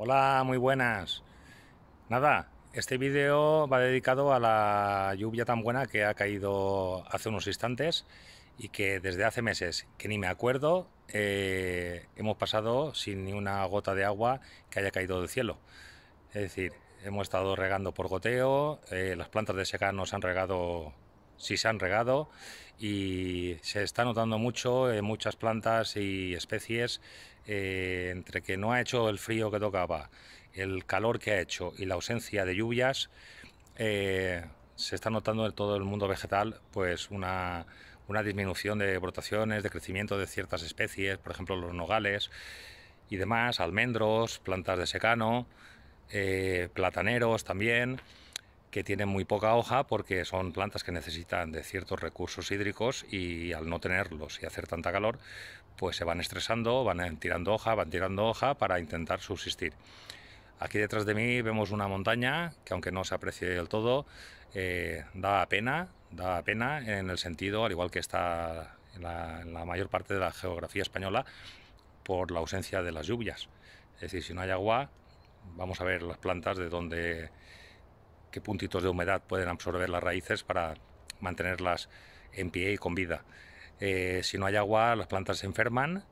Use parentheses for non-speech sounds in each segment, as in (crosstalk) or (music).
Hola, muy buenas. Nada, este vídeo va dedicado a la lluvia tan buena que ha caído hace unos instantes y que desde hace meses, que ni me acuerdo, eh, hemos pasado sin ni una gota de agua que haya caído del cielo. Es decir, hemos estado regando por goteo, eh, las plantas de secano nos han regado si se han regado y se está notando mucho en muchas plantas y especies eh, entre que no ha hecho el frío que tocaba, el calor que ha hecho y la ausencia de lluvias. Eh, se está notando en todo el mundo vegetal pues una, disminución de brotaciones, de crecimiento de ciertas especies, por ejemplo los nogales y demás, almendros, plantas de secano, eh, plataneros también que tienen muy poca hoja porque son plantas que necesitan de ciertos recursos hídricos y al no tenerlos y hacer tanta calor, pues se van estresando, van eh, tirando hoja, van tirando hoja para intentar subsistir. Aquí detrás de mí vemos una montaña que aunque no se aprecie del todo, eh, da pena, da pena en el sentido, al igual que está la, la mayor parte de la geografía española, por la ausencia de las lluvias. Es decir, si no hay agua, vamos a ver las plantas de donde qué puntitos de humedad pueden absorber las raíces para mantenerlas en pie y con vida. Eh, si no hay agua, las plantas se enferman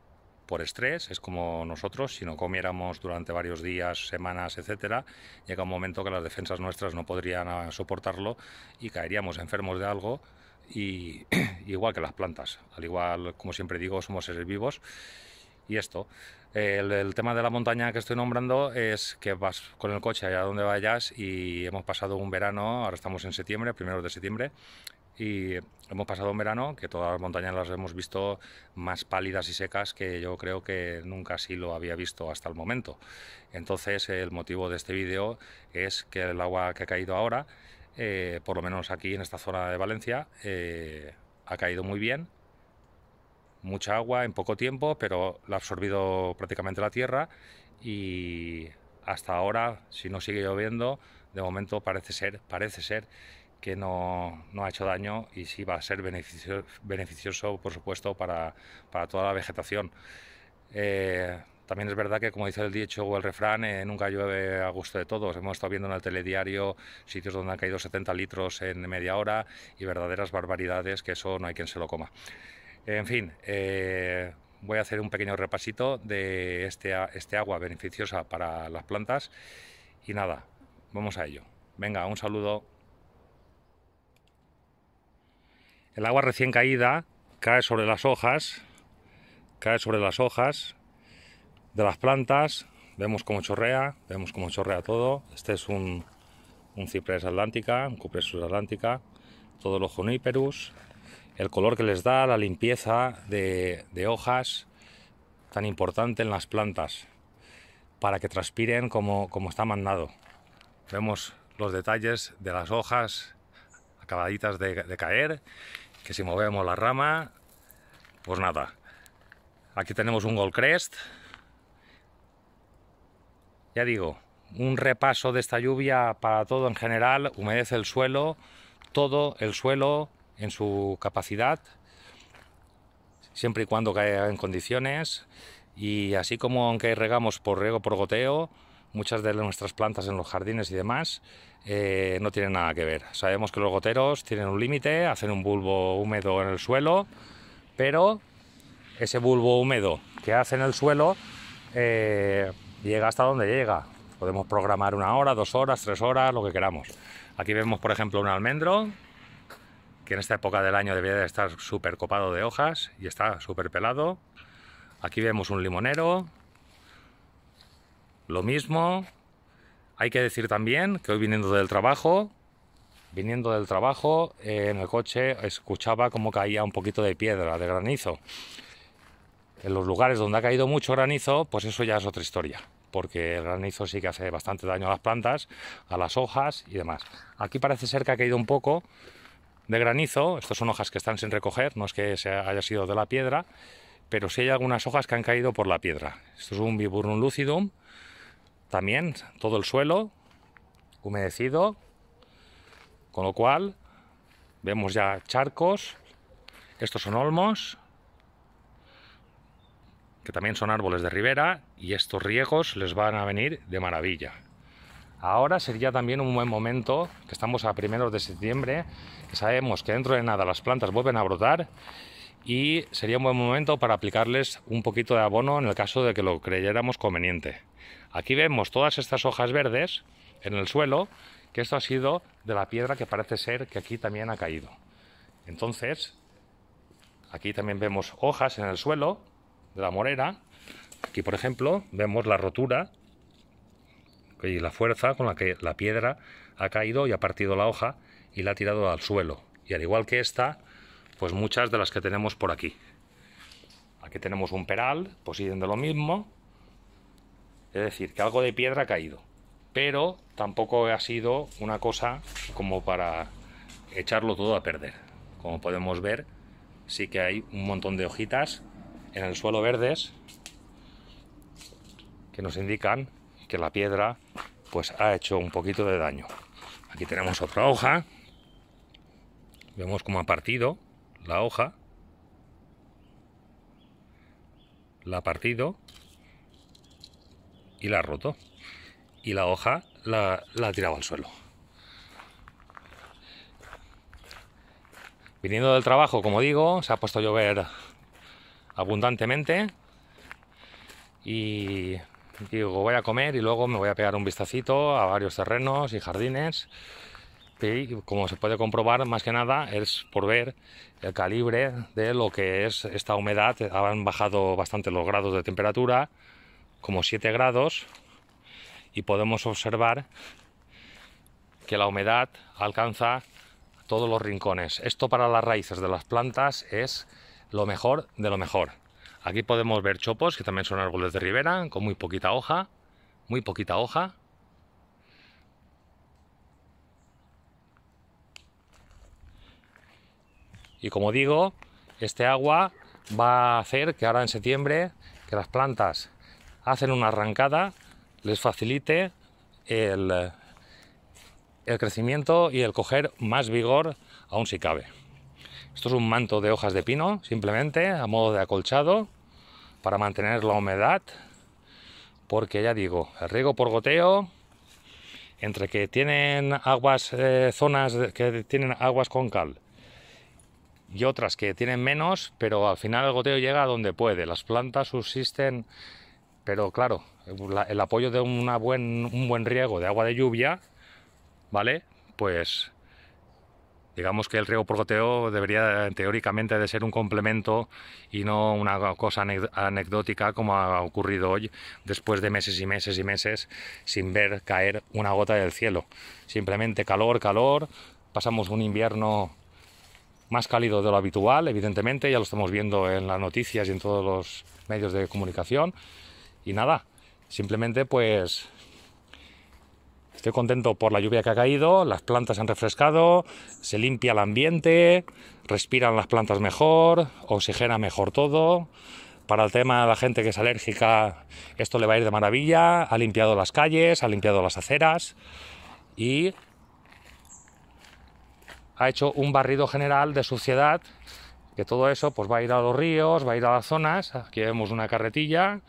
por estrés, es como nosotros, si no comiéramos durante varios días, semanas, etcétera, llega un momento que las defensas nuestras no podrían ah, soportarlo y caeríamos enfermos de algo y (clears throat) igual que las plantas. Al igual, como siempre digo, somos seres vivos y esto. El, tema de la montaña que estoy nombrando es que vas con el coche allá donde vayas y hemos pasado un verano, ahora estamos en septiembre, primeros de septiembre, y hemos pasado un verano que todas las montañas las hemos visto más pálidas y secas que yo creo que nunca así lo había visto hasta el momento. Entonces el motivo de este vídeo es que el agua que ha caído ahora, eh, por lo menos aquí en esta zona de Valencia, eh, ha caído muy bien mucha agua en poco tiempo, pero la ha absorbido prácticamente la tierra y hasta ahora, si no sigue lloviendo, de momento parece ser, parece ser que no, no ha hecho daño y sí va a ser beneficioso, por supuesto, para, para toda la vegetación. Eh, también es verdad que, como dice el dicho o el refrán, eh, nunca llueve a gusto de todos. Hemos estado viendo en el telediario sitios donde han caído 70 litros en media hora y verdaderas barbaridades que eso no hay quien se lo coma. En fin, eh, voy a hacer un pequeño repasito de este, este, agua beneficiosa para las plantas y nada, vamos a ello. Venga, un saludo. El agua recién caída cae sobre las hojas, cae sobre las hojas de las plantas, vemos cómo chorrea, vemos cómo chorrea todo. Este es un, un ciprés atlántica, un cuprés atlántica, todos los juniperus, el color que les da, la limpieza de, hojas tan importante en las plantas para que transpiren como, está mandado. Vemos los detalles de las hojas acabaditas de, de, caer, que si movemos la rama, pues nada. Aquí tenemos un Gold Crest. Ya digo, un repaso de esta lluvia para todo en general, humedece el suelo, todo el suelo en su capacidad, siempre y cuando caiga en condiciones. Y así como aunque regamos por riego por goteo, muchas de nuestras plantas en los jardines y demás eh, no tienen nada que ver. Sabemos que los goteros tienen un límite, hacen un bulbo húmedo en el suelo, pero ese bulbo húmedo que hace en el suelo eh, llega hasta donde llega. Podemos programar una hora, dos horas, tres horas, lo que queramos. Aquí vemos, por ejemplo, un almendro que en esta época del año debería de estar súper copado de hojas y está súper pelado. Aquí vemos un limonero, lo mismo. Hay que decir también que hoy viniendo del trabajo, viniendo del trabajo eh, en el coche escuchaba como caía un poquito de piedra, de granizo. En los lugares donde ha caído mucho granizo, pues eso ya es otra historia, porque el granizo sí que hace bastante daño a las plantas, a las hojas y demás. Aquí parece ser que ha caído un poco, de granizo. Estas son hojas que están sin recoger, no es que se haya sido de la piedra, pero sí hay algunas hojas que han caído por la piedra. Esto es un Viburnum lucidum. También todo el suelo humedecido, con lo cual vemos ya charcos. Estos son olmos, que también son árboles de ribera, y estos riegos les van a venir de maravilla. Ahora sería también un buen momento, que estamos a primeros de septiembre, que sabemos que dentro de nada las plantas vuelven a brotar y sería un buen momento para aplicarles un poquito de abono en el caso de que lo creyéramos conveniente. Aquí vemos todas estas hojas verdes en el suelo, que esto ha sido de la piedra que parece ser que aquí también ha caído. Entonces, aquí también vemos hojas en el suelo de la morera. Aquí, por ejemplo, vemos la rotura y la fuerza con la que la piedra ha caído y ha partido la hoja y la ha tirado al suelo. Y al igual que esta, pues muchas de las que tenemos por aquí. Aquí tenemos un peral, pues siguen de lo mismo. Es decir, que algo de piedra ha caído. Pero tampoco ha sido una cosa como para echarlo todo a perder. Como podemos ver, sí que hay un montón de hojitas en el suelo verdes que nos indican que la piedra pues ha hecho un poquito de daño. Aquí tenemos otra hoja. Vemos cómo ha partido la hoja. La ha partido y la ha roto. Y la hoja la, la ha tirado al suelo. Viniendo del trabajo, como digo, se ha puesto a llover abundantemente y y digo, voy a comer y luego me voy a pegar un vistacito a varios terrenos y jardines. Y como se puede comprobar, más que nada es por ver el calibre de lo que es esta humedad. Han bajado bastante los grados de temperatura, como 7 grados, y podemos observar que la humedad alcanza todos los rincones. Esto para las raíces de las plantas es lo mejor de lo mejor. Aquí podemos ver chopos, que también son árboles de ribera, con muy poquita hoja, muy poquita hoja. Y como digo, este agua va a hacer que ahora en septiembre, que las plantas hacen una arrancada, les facilite el, el crecimiento y el coger más vigor aún si cabe. Esto es un manto de hojas de pino, simplemente, a modo de acolchado para mantener la humedad, porque ya digo, el riego por goteo, entre que tienen aguas, eh, zonas que tienen aguas con cal y otras que tienen menos, pero al final el goteo llega donde puede. Las plantas subsisten, pero claro, el apoyo de una buen, un buen riego de agua de lluvia, ¿vale? Pues Digamos que el riego por debería teóricamente de ser un complemento y no una cosa anecdótica como ha ocurrido hoy después de meses y meses y meses sin ver caer una gota del cielo. Simplemente calor, calor, pasamos un invierno más cálido de lo habitual, evidentemente, ya lo estamos viendo en las noticias y en todos los medios de comunicación. Y nada, simplemente pues Estoy contento por la lluvia que ha caído, las plantas se han refrescado, se limpia el ambiente, respiran las plantas mejor, oxigena mejor todo. Para el tema de la gente que es alérgica, esto le va a ir de maravilla. Ha limpiado las calles, ha limpiado las aceras y ha hecho un barrido general de suciedad que todo eso pues va a ir a los ríos, va a ir a las zonas. Aquí vemos una carretilla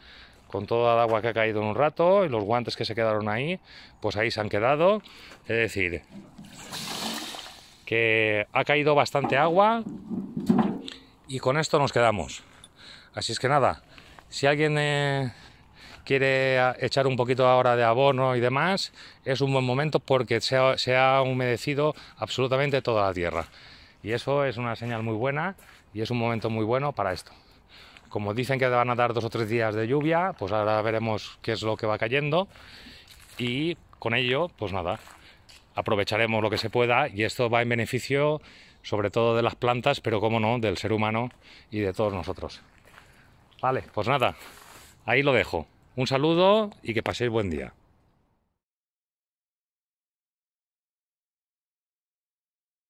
con toda el agua que ha caído en un rato y los guantes que se quedaron ahí, pues ahí se han quedado. Es decir, que ha caído bastante agua y con esto nos quedamos. Así es que nada, si alguien eh, quiere echar un poquito ahora de abono y demás, es un buen momento porque se ha humedecido absolutamente toda la tierra. Y eso es una señal muy buena y es un momento muy bueno para esto. Como dicen que van a dar dos o tres días de lluvia, pues ahora veremos qué es lo que va cayendo y con ello, pues nada, aprovecharemos lo que se pueda y esto va en beneficio sobre todo de las plantas, pero como no, del ser humano y de todos nosotros. Vale, pues nada, ahí lo dejo. Un saludo y que paséis buen día.